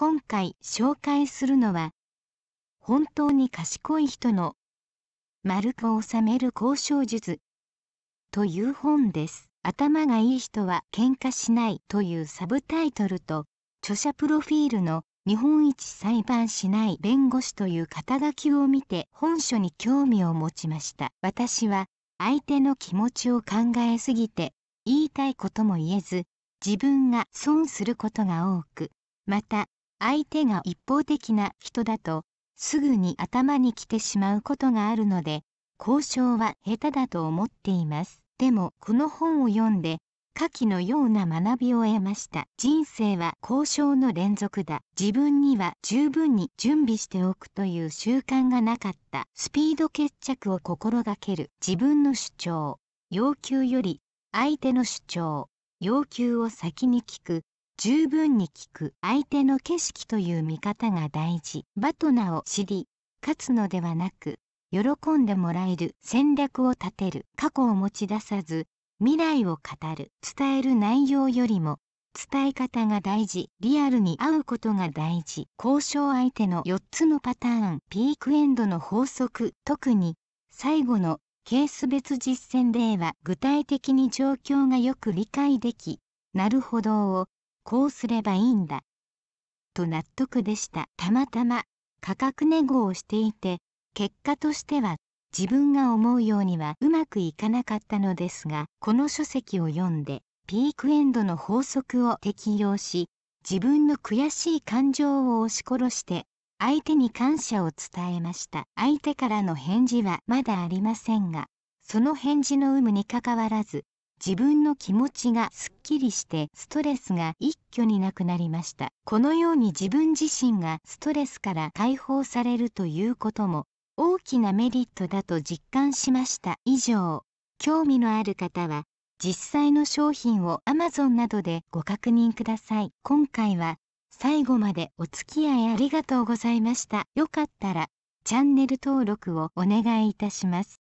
今回紹介するのは、本当に賢い人の丸く収める交渉術という本です。頭がいい人は喧嘩しないというサブタイトルと、著者プロフィールの日本一裁判しない弁護士という肩書きを見て本書に興味を持ちました。私は相手の気持ちを考えすぎて、言いたいことも言えず、自分が損することが多く、また相手が一方的な人だとすぐに頭に来てしまうことがあるので交渉は下手だと思っていますでもこの本を読んで下記のような学びを得ました人生は交渉の連続だ自分には十分に準備しておくという習慣がなかったスピード決着を心がける自分の主張要求より相手の主張要求を先に聞く十分に聞く相手の景色という見方が大事バトナを知り勝つのではなく喜んでもらえる戦略を立てる過去を持ち出さず未来を語る伝える内容よりも伝え方が大事リアルに会うことが大事交渉相手の4つのパターンピークエンドの法則特に最後のケース別実践例は具体的に状況がよく理解できなるほどをこうすればいいんだと納得でしたたまたま価格値号をしていて結果としては自分が思うようにはうまくいかなかったのですがこの書籍を読んでピークエンドの法則を適用し自分の悔しい感情を押し殺して相手に感謝を伝えました相手からの返事はまだありませんがその返事の有無にかかわらず自分の気持ちがすっきりしてストレスが一挙になくなりましたこのように自分自身がストレスから解放されるということも大きなメリットだと実感しました以上興味のある方は実際の商品を Amazon などでご確認ください今回は最後までお付き合いありがとうございましたよかったらチャンネル登録をお願いいたします